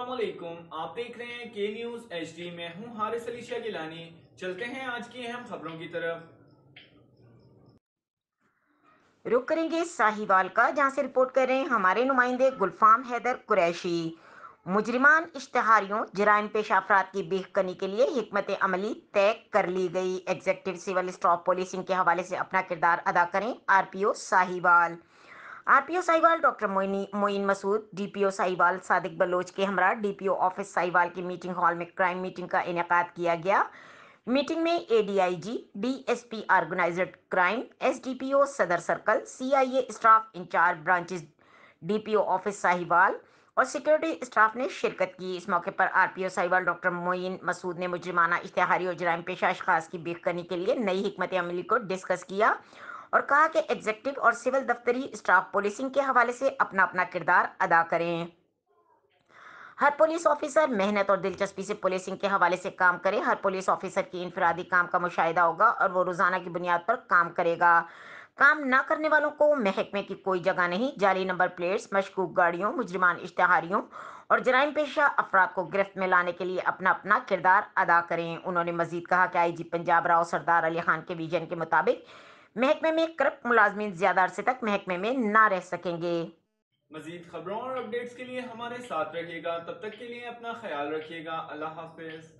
असलकुम आप देख रहे हैं के न्यूज एच डी मैं हूँ हारिस अलीशिया गिलानी चलते हैं आज की अहम खबरों की तरफ रुक करेंगे साहिवाल का जहाँ से रिपोर्ट कर रहे हैं हमारे नुमाइंदे गुलफाम हैदर कुरैशी मुजरिमान इश्तहारियों जराइम पेश अफराद की बेहकनी के लिए हमत अमली तय कर ली गई एग्जेक्टिव सिविल स्टॉप पुलिसिंग के हवाले से अपना किरदार अदा करें R P O Sahiwal RPO Sahiwal doctor Moin D Masood DPO Sahiwal Sadiq Baloch के हमरा डीपीओ ऑफिस साहिवाल की मीटिंग हॉल में क्राइम मीटिंग का इनका किया गया मीटिंग में ADIG DSP organised crime SDPO सदर circle CIA staff in charge branches DPO office Sahiwal और सिक्योरिटी स्टाफ ने शिरकत की इस मौके पर आरपीओ साहिवाल डॉक्टर मोइन मसूद ने मुजरमाना इश्तहारी और जराम पेशा अशास की बेखकनी के लिए नई हमत अमली को डिस्कस किया और कहा कि एग्जेक्टिव और सिविल दफ्तरी स्टाफ पुलिसिंग के हवाले से अपना अपना किरदार अदा करें हर पुलिस ऑफिसर मेहनत और दिलचस्पी से पुलिसिंग के हवाले से काम करे हर पुलिस ऑफिसर की इनफरादी काम का मुशाहिदा होगा और वो रोज़ाना की बुनियाद पर काम करेगा काम ना करने वालों को महकमे की कोई जगह नहीं जाली नंबर प्लेट्स मशकूक गाड़ियों मुजरमान इश्तहारियों और जराइम पेशा अफराद को गिरफ्त में लाने के लिए अपना अपना किरदार अदा करें उन्होंने मजीद कहा कि आई जी पंजाब राव सरदार अली खान के विजन के मुताबिक महकमे में करप्ट मुलाजमी ज्यादा अरसे तक महकमे में ना रह सकेंगे मजीद खबरों और अपडेट्स के लिए हमारे साथ रहिएगा तब तक के लिए अपना ख्याल रखिएगा अल्लाह हाफिज